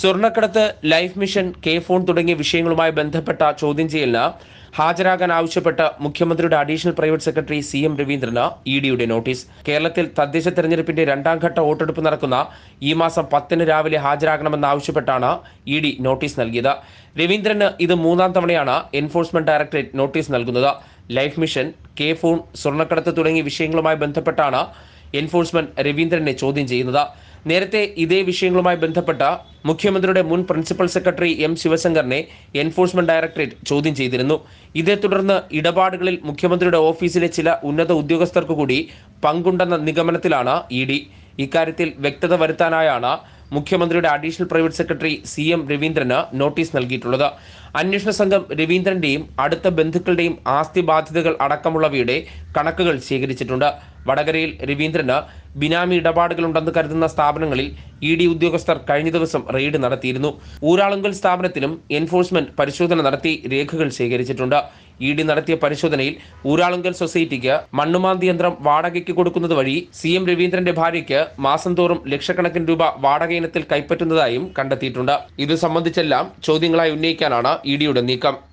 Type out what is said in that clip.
സ്വർണ്ണക്കടത്ത് life mission K phone തുടങ്ങിയ വിഷയങ്ങളുമായി ബന്ധപ്പെട്ട ചോദ്യം ചെയ്യലിന് ഹാജരാകാൻ ആവശ്യപ്പെട്ട് മുഖ്യമന്ത്രിയുടെ additional private secretary C M രവീന്ദ്രന് ഇ ഡിയുടെ നോട്ടീസ് കേരളത്തിൽ തദ്ദേശ തെരഞ്ഞെടുപ്പിന്റെ രണ്ടാം ഘട്ട വോട്ടെടുപ്പ് നടക്കുന്ന ഈ മാസം പത്തിന് രാവിലെ ഹാജരാകണമെന്നാവശ്യപ്പെട്ടാണ് ഇ ഡി നോട്ടീസ് നൽകിയത് രവീന്ദ്രന് ഇത് മൂന്നാം തവണയാണ് എൻഫോഴ്സ്മെന്റ് ഡയറക്ടറേറ്റ് നോട്ടീസ് നൽകുന്നത് ലൈഫ് മിഷൻ കെ ഫോൺ സ്വർണ്ണക്കടത്ത് തുടങ്ങിയ വിഷയങ്ങളുമായി ബന്ധപ്പെട്ടാണ് എൻഫോഴ്സ്മെന്റ് രവീന്ദ്രനെ ചോദ്യം ചെയ്യുന്നത് നേരത്തെ ഇതേ വിഷയങ്ങളുമായി ബന്ധപ്പെട്ട മുഖ്യമന്ത്രിയുടെ മുൻ പ്രിൻസിപ്പൽ സെക്രട്ടറി എം ശിവശങ്കറിനെ എൻഫോഴ്സ്മെന്റ് ഡയറക്ടറേറ്റ് ചോദ്യം ചെയ്തിരുന്നു ഇതേ തുടർന്ന് ഇടപാടുകളിൽ മുഖ്യമന്ത്രിയുടെ ഓഫീസിലെ ചില ഉന്നത ഉദ്യോഗസ്ഥർക്ക് കൂടി പങ്കുണ്ടെന്ന നിഗമനത്തിലാണ് ഇ ഡി ഇക്കാര്യത്തിൽ വ്യക്തത വരുത്താനായാണ് മുഖ്യമന്ത്രിയുടെ additional private secretary C M രവീന്ദ്രന് നോട്ടീസ് നൽകിയിട്ടുള്ളത് അന്വേഷണ സംഘം രവീന്ദ്രന്റെയും അടുത്ത ബന്ധുക്കളുടെയും ആസ്തി ബാധ്യതകൾ അടക്കമുള്ളവയുടെ കണക്കുകൾ ശേഖരിച്ചിട്ടുണ്ട് വടകരയിൽ രവീന്ദ്രന് ബിനാമി ഇടപാടുകൾ ഉണ്ടെന്ന് കരുതുന്ന സ്ഥാപനങ്ങളിൽ ഇ ഡി ഉദ്യോഗസ്ഥർ കഴിഞ്ഞ ദിവസം റെയ്ഡ് നടത്തിയിരുന്നു ഊരാളുങ്കൽ സ്ഥാപനത്തിലും എൻഫോഴ്സ്മെന്റ് പരിശോധന നടത്തി രേഖകൾ ശേഖരിച്ചിട്ടുണ്ട് ഇ ഡി നടത്തിയ പരിശോധനയിൽ ഊരാളുങ്കൽ സൊസൈറ്റിക്ക് മണ്ണുമാന്തി യന്ത്രം വാടകയ്ക്ക് കൊടുക്കുന്നത് വഴി സി എം രവീന്ദ്രന്റെ ഭാര്യയ്ക്ക് മാസം തോറും ലക്ഷക്കണക്കിന് രൂപ വാടക ഇനത്തിൽ കൈപ്പറ്റുന്നതായും കണ്ടെത്തിയിട്ടുണ്ട് ഇത് സംബന്ധിച്ചെല്ലാം ചോദ്യങ്ങളായി ഉന്നയിക്കാനാണ് ഇ ഡിയുടെ നീക്കം